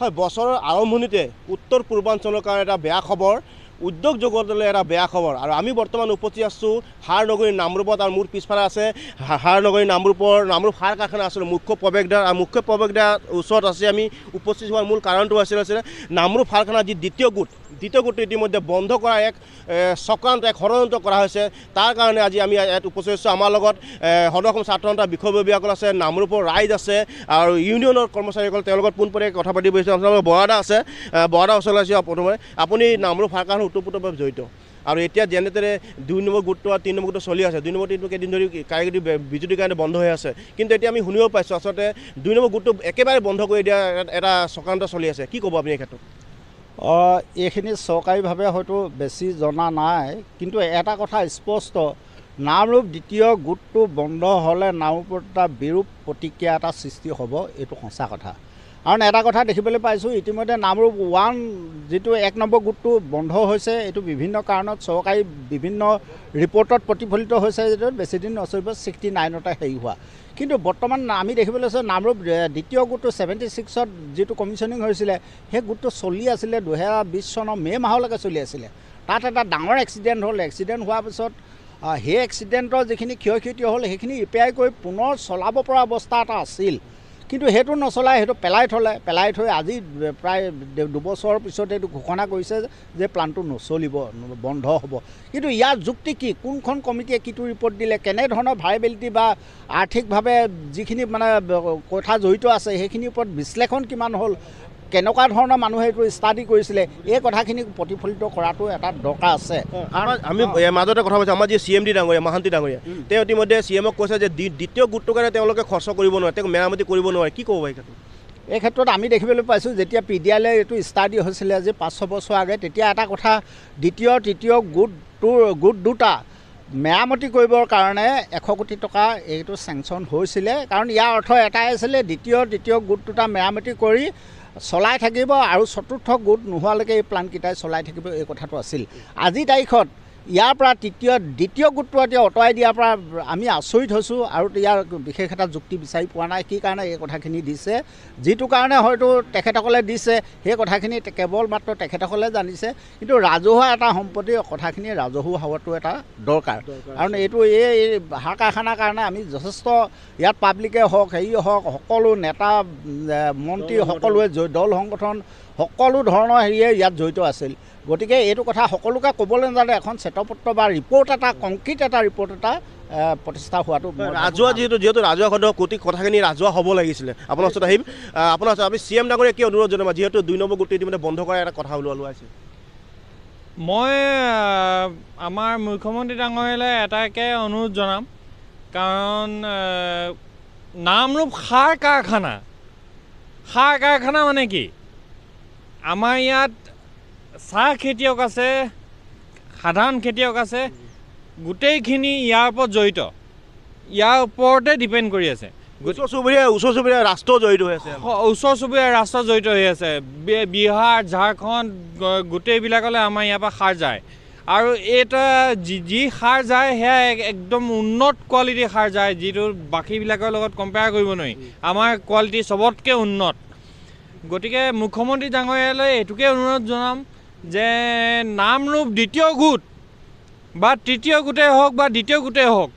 হয় বছৰৰ আৰম্ভণিতে উত্তৰ পূৰ্বাঞ্চলৰ কাৰণে এটা বেয়া খবৰ উদ্যোগ জগতলৈ এটা বেয়া খবৰ আৰু আমি বৰ্তমান উপস্থিত আছোঁ সাৰনগৰী নামৰূপত আৰু মোৰ পিছফালে আছে নগৰী নামৰূপৰ নামৰূপ সাৰ কাৰখানা আছিল মুখ্য প্ৰৱেশদ্বাৰ আৰু মুখ্য প্ৰৱেশদ্বাৰ ওচৰত আছে আমি উপস্থিত হোৱাৰ মূল কাৰণটো আছিল আছিলে নামৰূপ সাৰখানা যি দ্বিতীয় গোট দ্বিতীয় গোটটো ইতিমধ্যে বন্ধ কৰা এক চক্ৰান্ত এক ষড়যন্ত্ৰ কৰা হৈছে তাৰ কাৰণে আজি আমি ইয়াত উপস্থিত হৈছোঁ আমাৰ লগত ছাত্ৰ সন্থা বিষয়ববীয়াসকল আছে নামৰূপৰ ৰাইজ আছে আৰু ইউনিয়নৰ কৰ্মচাৰীসকল তেওঁলোকৰ পোনপটীয়াকৈ কথা পাতিব বিচাৰিছোঁ আপোনাৰ বৰাদা আছে বৰাদা ওচৰলৈ আছে প্ৰথমে আপুনি নামৰূপ কাৰণে ওতঃপ্ৰোতভাৱে জড়িত আৰু এতিয়া যেনে তেনে দুই নম্বৰ গোটটো আৰু তিনি নম্বৰ গোটটো চলি আছে দুই নম্বৰ তিনিটো কেইদিন ধৰি কাৰিকৰী বিজুতিৰ কাৰণে বন্ধ হৈ আছে কিন্তু এতিয়া আমি শুনিব পাইছোঁ আচলতে দুই নম্বৰ গোটটো একেবাৰে বন্ধ কৰি দিয়া এটা চক্ৰান্ত চলি আছে কি ক'ব আপুনি এই ক্ষেত্ৰত এইখিনি চৰকাৰীভাৱে হয়তো বেছি জনা নাই কিন্তু এটা কথা স্পষ্ট নামৰূপ দ্বিতীয় গোটটো বন্ধ হ'লে নামৰূপত এটা বিৰূপ প্ৰতিক্ৰিয়া এটা সৃষ্টি হ'ব এইটো সঁচা কথা কাৰণ এটা কথা দেখিবলৈ পাইছোঁ ইতিমধ্যে নামৰূপ ওৱান যিটো এক নম্বৰ গোটটো বন্ধ হৈছে এইটো বিভিন্ন কাৰণত চৰকাৰী বিভিন্ন ৰিপৰ্টত প্ৰতিফলিত হৈছে যিটো বেছিদিন নচলিব ছিক্সটি নাইনতে হেৰি হোৱা কিন্তু বৰ্তমান আমি দেখিবলৈ পাইছোঁ নামৰূপ দ্বিতীয় গোটটো ছেভেণ্টি ছিক্সত যিটো কমিশ্যনিং হৈছিলে সেই গোটটো চলি আছিলে দুহেজাৰ বিছ চনৰ মে' মাহলৈকে চলি আছিলে তাত এটা ডাঙৰ এক্সিডেণ্ট হ'ল এক্সিডেণ্ট হোৱাৰ পিছত সেই এক্সিডেণ্টৰ যিখিনি ক্ষয় ক্ষতি হ'ল সেইখিনি ৰিপেয়াৰ কৰি পুনৰ চলাব পৰা অৱস্থা এটা আছিল কিন্তু সেইটো নচলাই সেইটো পেলাই থ'লে পেলাই থৈ আজি প্ৰায় দুবছৰৰ পিছত এইটো ঘোষণা কৰিছে যে প্লানটো নচলিব বন্ধ হ'ব কিন্তু ইয়াৰ যুক্তি কি কোনখন কমিটিয়ে কিটো ৰিপৰ্ট দিলে কেনেধৰণৰ ভাৰেবিলিটি বা আৰ্থিকভাৱে যিখিনি মানে কথা জড়িত আছে সেইখিনিৰ ওপৰত বিশ্লেষণ কিমান হ'ল কেনেকুৱা ধৰণৰ মানুহে এইটো ষ্টাডি কৰিছিলে এই কথাখিনি প্ৰতিফলিত কৰাটো এটা দৰকাৰ আছে কাৰণ আমি মাজতে কথা কৈছোঁ আমাৰ যি চি এম ডি ডাঙৰীয়া মহান্তি ডাঙৰীয়া তেওঁ ইতিমধ্যে চি এমক কৈছে যে দ্বিতীয় গোটটোৰ কাৰণে তেওঁলোকে খৰচ কৰিব নোৱাৰে তেওঁক মেৰামতি কৰিব নোৱাৰে কি ক'ব এইটো এই ক্ষেত্ৰত আমি দেখিবলৈ পাইছোঁ যেতিয়া পি ডি আইলৈ এইটো ষ্টাডি হৈছিলে আজি পাঁচ ছবছৰ আগে তেতিয়া এটা কথা দ্বিতীয় তৃতীয় গোটটোৰ গোট দুটা মেৰামতি কৰিবৰ কাৰণে এশ কোটি টকা এইটো চেংচন হৈছিলে কাৰণ ইয়াৰ অৰ্থ এটাই আছিলে দ্বিতীয় তৃতীয় গোট দুটা মেৰামতি কৰি চলাই থাকিব আৰু চতুৰ্থ গোট নোহোৱালৈকে এই প্লানকেইটাই চলাই থাকিব এই কথাটো আছিল আজি তাৰিখত ইয়াৰ পৰা তৃতীয় দ্বিতীয় গোটটো এতিয়া অঁতৰাই দিয়াৰ পৰা আমি আচৰিত হৈছোঁ আৰু ইয়াৰ বিশেষ এটা যুক্তি বিচাৰি পোৱা নাই কি কাৰণে এই কথাখিনি দিছে যিটো কাৰণে হয়তো তেখেতসকলে দিছে সেই কথাখিনি কেৱল মাত্ৰ তেখেতসকলে জানিছে কিন্তু ৰাজহুৱা এটা সম্পত্তি কথাখিনি ৰাজহুৱা হোৱাটো এটা দৰকাৰ কাৰণ এইটো এই হাৰ কাৰখানাৰ কাৰণে আমি যথেষ্ট ইয়াত পাব্লিকে হওক হেৰি হওক সকলো নেতা মন্ত্ৰী সকলোৱে দল সংগঠন সকলো ধৰণৰ হেৰিয়ে ইয়াত জড়িত আছিল গতিকে এইটো কথা সকলোকে ক'বলৈ নাজানে এখন চেতপত্ৰ বা ৰিপৰ্ট এটা কংক্ৰিট এটা ৰিপৰ্ট এটা প্ৰতিষ্ঠা হোৱাটো ৰাজহুৱা যিহেতু যিহেতু ৰাজহুৱা খণ্ড গোটেই কথাখিনি ৰাজহুৱা হ'ব লাগিছিলে আপোনাৰ ওচৰত আহিম আপোনাৰ ওচৰত আমি চি এম ডাঙৰীয়া কি অনুৰোধ জনাম যিহেতু দুই নম্বৰ গোটেই ইতিমধ্যে বন্ধ কৰাৰ এটা কথা ওলোৱা ওলাইছে মই আমাৰ মুখ্যমন্ত্ৰী ডাঙৰীয়ালৈ এটাকে অনুৰোধ জনাম কাৰণ নামৰূপ সাৰ কাৰখানা সাৰ কাৰখানা মানে কি আমাৰ ইয়াত চাহ খেতিয়ক আছে সাধাৰণ খেতিয়ক আছে গোটেইখিনি ইয়াৰ ওপৰত জড়িত ইয়াৰ ওপৰতে ডিপেণ্ড কৰি আছে ওচৰ চুবুৰীয়া ওচৰ চুবুৰীয়া ৰাষ্ট্ৰ জড়িত হৈ আছে ওচৰ চুবুৰীয়া ৰাষ্ট্ৰ জড়িত হৈ আছে বিহাৰ ঝাৰখণ্ড গোটেইবিলাকলৈ আমাৰ ইয়াৰ পৰা সাৰ যায় আৰু এটা যি যি সাৰ যায় সেয়া একদম উন্নত কোৱালিটিৰ সাৰ যায় যিটো বাকীবিলাকৰ লগত কম্পেয়াৰ কৰিব নোৱাৰি আমাৰ কোৱালিটি চবতকৈ উন্নত গতিকে মুখ্যমন্ত্ৰী ডাঙৰীয়ালৈ এইটোকে অনুৰোধ জনাম যে নামৰূপ দ্বিতীয় গোট বা তৃতীয় গোটেই হওক বা দ্বিতীয় গোটেই হওক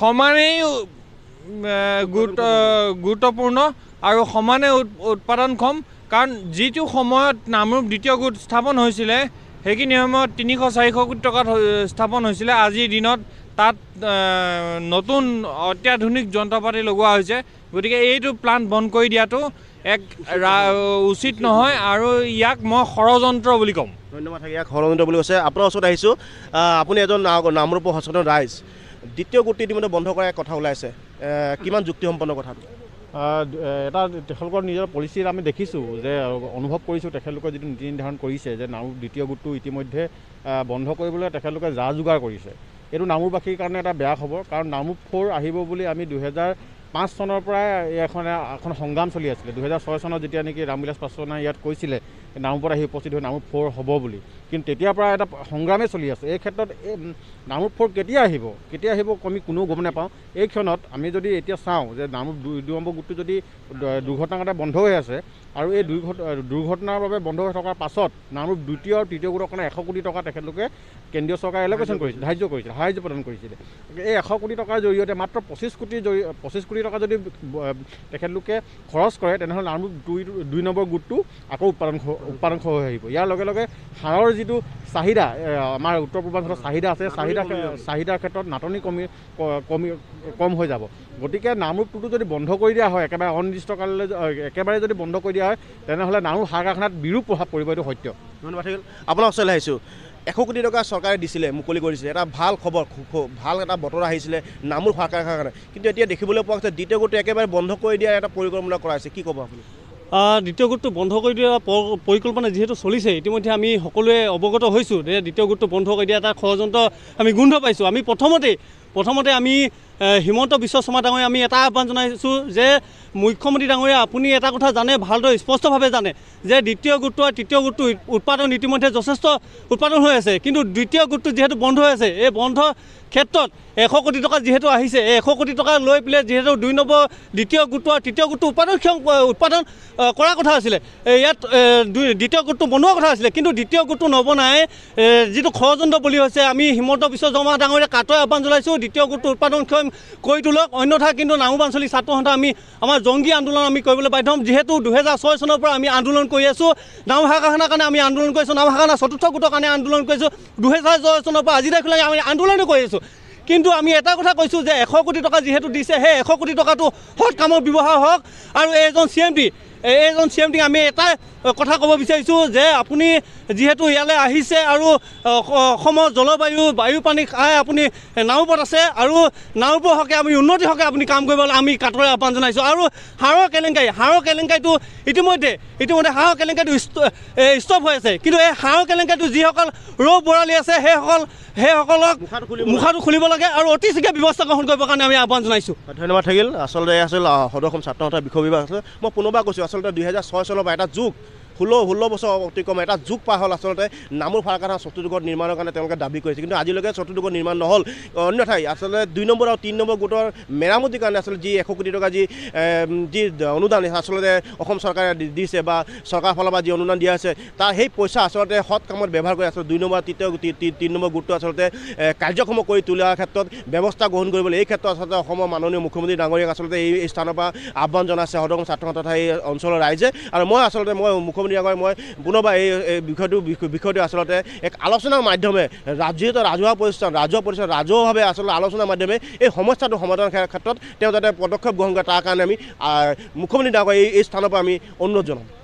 সমানেই গুৰুত্ব গুৰুত্বপূৰ্ণ আৰু সমানেই উৎপাদনক্ষম কাৰণ যিটো সময়ত নামৰূপ দ্বিতীয় গোট স্থাপন হৈছিলে সেইখিনি সময়ত তিনিশ চাৰিশ কোটি টকাত স্থাপন হৈছিলে আজিৰ দিনত তাত নতুন অত্যাধুনিক যন্ত্ৰ পাতি লগোৱা হৈছে গতিকে এইটো প্লান্ট বন্ধ কৰি দিয়াটো এক উচিত নহয় আৰু ইয়াক মই ষড়যন্ত্ৰ বুলি ক'ম ধন্যবাদ থাকে ইয়াক ষড়যন্ত্ৰ বুলি কৈছে আপোনাৰ ওচৰত আহিছোঁ আপুনি এজন নামৰূপ সচেতন ৰাইজ দ্বিতীয় গোটটো ইতিমধ্যে বন্ধ কৰাৰ কথা ওলাইছে কিমান যুক্তিসম্পন্ন কথাটো এটা তেখেতলোকৰ নিজৰ পলিচি আমি দেখিছোঁ যে অনুভৱ কৰিছোঁ তেখেতলোকে যিটো নীতি নিৰ্ধাৰণ কৰিছে যে নাম দ্বিতীয় গোটটো ইতিমধ্যে বন্ধ কৰিবলৈ তেখেতলোকে যা যোগাৰ কৰিছে এইটো নামৰূপবাসীৰ কাৰণে এটা বেয়া খবৰ কাৰণ নামৰূপ ফ'ৰ আহিব বুলি আমি দুহেজাৰ পাঁচ চনৰ পৰাই এখন এখন সংগ্ৰাম চলি আছিলে দুহেজাৰ ছয় চনত যেতিয়া নেকি ৰামবিলাস পাছোৱানাই ইয়াত কৈছিলে নামৰূপত আহি উপস্থিত হৈ নামৰূপ ফ'ৰ হ'ব বুলি কিন্তু তেতিয়াৰ পৰা এটা সংগ্ৰামেই চলি আছে এই ক্ষেত্ৰত এই নামৰূপ ফ'ৰ কেতিয়া আহিব কেতিয়া আহিব আমি কোনেও গম নাপাওঁ এই ক্ষণত আমি যদি এতিয়া চাওঁ যে নামৰূপ দুই দুই নম্বৰ গোটটো যদি দুৰ্ঘটনা কাৰণে বন্ধ হৈ আছে আৰু এই দুৰ্ঘটনাৰ বাবে বন্ধ হৈ থকাৰ পাছত নামৰূপ দ্বিতীয় আৰু তৃতীয় গোটৰ কাৰণে এশ কোটি টকা তেখেতলোকে কেন্দ্ৰীয় চৰকাৰে এলকেশ্যন কৰিছিল ধাৰ্য কৰিছিল সাহায্য প্ৰদান কৰিছিলে এই এশ কোটি টকাৰ জৰিয়তে মাত্ৰ পঁচিছ কোটিৰ জৰিয়তে পঁচিছ কোটি কোটি টকা যদি তেখেতলোকে খৰচ কৰে তেনেহ'লে নামৰূপ দুই দুই নম্বৰ গোটটো আকৌ উৎপাদন উৎপাদন হৈ আহিব ইয়াৰ লগে লগে সাৰৰ যিটো চাহিদা আমাৰ উত্তৰ পূৰ্বাঞ্চলৰ চাহিদা আছে চাহিদা চাহিদাৰ ক্ষেত্ৰত নাটনি কমি কমি কম হৈ যাব গতিকে নামৰূপটোতো যদি বন্ধ কৰি দিয়া হয় একেবাৰে অনিৰ্দিষ্ট কাললৈ একেবাৰে যদি বন্ধ কৰি দিয়া হয় তেনেহ'লে নামৰূপ সাৰ কাৰখানাত বিৰূপ প্ৰভাৱ পৰিব এইটো সত্য ধন্যবাদ আপোনাৰ ওচৰলৈ আহিছোঁ এশ কোটি টকা চৰকাৰে দিছিলে মুকলি কৰিছিলে এটা ভাল খবৰ ভাল এটা বতৰ আহিছিলে নামৰ সাৰ কাৰণে কিন্তু এতিয়া দেখিবলৈ পোৱা গৈছে দ্বিতীয় গোটটো একেবাৰে বন্ধ কৰি দিয়াৰ এটা পৰিকল্পনা কৰা হৈছে কি ক'ব আপুনি দ্বিতীয় গোটটো বন্ধ কৰি দিয়া পৰিকল্পনা যিহেতু চলিছে ইতিমধ্যে আমি সকলোৱে অৱগত হৈছোঁ যে দ্বিতীয় গোটটো বন্ধ কৰি দিয়া এটা ষড়যন্ত্ৰ আমি গোন্ধ পাইছোঁ আমি প্ৰথমতেই প্ৰথমতে আমি হিমন্ত বিশ্ব শৰ্মা ডাঙৰীয়া আমি এটা আহ্বান জনাইছোঁ যে মুখ্যমন্ত্ৰী ডাঙৰীয়া আপুনি এটা কথা জানে ভালদৰে স্পষ্টভাৱে জানে যে দ্বিতীয় গোটটো আৰু তৃতীয় গোটটো উৎপাদন ইতিমধ্যে যথেষ্ট উৎপাদন হৈ আছে কিন্তু দ্বিতীয় গোটটো যিহেতু বন্ধ হৈ আছে এই বন্ধ ক্ষেত্ৰত এশ কোটি টকা যিহেতু আহিছে এই এশ কোটি টকা লৈ পেলাই যিহেতু দুই নম্বৰ দ্বিতীয় গোটটো আৰু তৃতীয় গোটটো উৎপাদনক্ষম উৎপাদন কৰা কথা আছিলে ইয়াত দ্বিতীয় গোটটো বনোৱা কথা আছিলে কিন্তু দ্বিতীয় গোটটো নবনাই যিটো ষড়যন্ত্ৰ বলি হৈছে আমি হিমন্ত বিশ্ব শৰ্মা ডাঙৰীয়া কাটৰ আহ্বান জনাইছোঁ দ্বিতীয় গোটটো উৎপাদনক্ষম কৰি তোলক অন্যথা কিন্তু নামোবাঞ্চলী ছাত্ৰসন্থা আমি আমাৰ জংগী আন্দোলন আমি কৰিবলৈ বাধ্য হ'ম যিহেতু দুহেজাৰ ছয় চনৰ পৰা আমি আন্দোলন কৰি আছোঁ নামহাকাখানাৰ কাৰণে আমি আন্দোলন কৰিছোঁ নামহাকানা চতুৰ্থ গোটৰ কাৰণে আন্দোলন কৰিছোঁ দুহেজাৰ ছয় চনৰ পৰা আজি তাৰিখলৈকে আমি আন্দোলনো কৰি আছোঁ কিন্তু আমি এটা কথা কৈছোঁ যে এশ কোটি টকা যিহেতু দিছে সেই এশ কোটি টকাটো সৎ কামত ব্যৱহাৰ হওক আৰু এজন চি এম পি এইজন চি এম টিক আমি এটাই কথা ক'ব বিচাৰিছোঁ যে আপুনি যিহেতু ইয়ালৈ আহিছে আৰু অসমৰ জলবায়ু বায়ু পানী খাই আপুনি নাওপথ আছে আৰু নাওপৰ হকে আমি উন্নতি হকে আপুনি কাম কৰিবলৈ আমি কাটৰে আহ্বান জনাইছোঁ আৰু হাঁহৰ কেলেংকাৰী হাঁহৰ কেলেংকাৰীটো ইতিমধ্যে ইতিমধ্যে হাঁহৰ কেলেংকাৰীটো ষ্টপ হৈ আছে কিন্তু এই হাঁহৰ কেলেংকাৰীটো যিসকল ৰৌ বৰালি আছে সেইসকল সেইসকলক মুখাটো খুলিব লাগে আৰু অতি শীঘ্ৰে ব্যৱস্থা গ্ৰহণ কৰিবৰ কাৰণে আমি আহ্বান জনাইছোঁ ধন্যবাদ থাকিল আচলতে আছিল সদৌ অসম ছাত্ৰ সন্থাৰ বিষয় বিভাগ আছিলে মই পুনৰবাৰ কৈছোঁ আচলতে দুহেজাৰ ছয় চনৰ পৰা এটা যুগ ষোল্ল ষোল্ল বছৰ অতিক্ৰম এটা যুগ পাৰ হ'ল আচলতে নামৰ ফাৰাকাথা চতুৰ্দুগত নিৰ্মাণৰ কাৰণে তেওঁলোকে দাবী কৰিছে কিন্তু আজিলৈকে চতুৰ্দুগত নিৰ্মাণ নহ'ল অন্য ঠাই আচলতে দুই নম্বৰ আৰু তিনি নম্বৰ গোটৰ মেৰামতিৰ কাৰণে আচলতে যি এশ কোটি টকা যি যি অনুদান আচলতে অসম চৰকাৰে দিছে বা চৰকাৰৰ ফালৰ পৰা যি অনুদান দিয়া আছে তাৰ সেই পইচা আচলতে সৎ কামত ব্যৱহাৰ কৰি আচলতে দুই নম্বৰ তৃতীয় তিনি নম্বৰ গোটটো আচলতে কাৰ্যক্ষম কৰি তোলাৰ ক্ষেত্ৰত ব্যৱস্থা গ্ৰহণ কৰিবলৈ এই ক্ষেত্ৰত আচলতে অসমৰ মাননীয় মুখ্যমন্ত্ৰী ডাঙৰীয়াক আচলতে এই স্থানৰ পৰা আহ্বান জনাইছে সদম ছাত্ৰ তথা এই অঞ্চলৰ ৰাইজে আৰু মই আচলতে মই মুখ্যমন্ত্ৰী নিদিয়াকৈ মই পুনৰবাৰ এই বিষয়টো বিষয়টো আচলতে এক আলোচনাৰ মাধ্যমে যিহেতু ৰাজহুৱা প্ৰতিষ্ঠান ৰাজহুৱা প্ৰতিষ্ঠান ৰাজহুৱাভাৱে আচলতে আলোচনাৰ মাধ্যমে এই সমস্যাটো সমাধানৰ ক্ষেত্ৰত তেওঁ যাতে পদক্ষেপ গ্ৰহণ কৰে তাৰ কাৰণে আমি মুখ্যমন্ত্ৰী নিদিয়াকৈ এই এই স্থানৰ পৰা আমি অনুৰোধ জনাম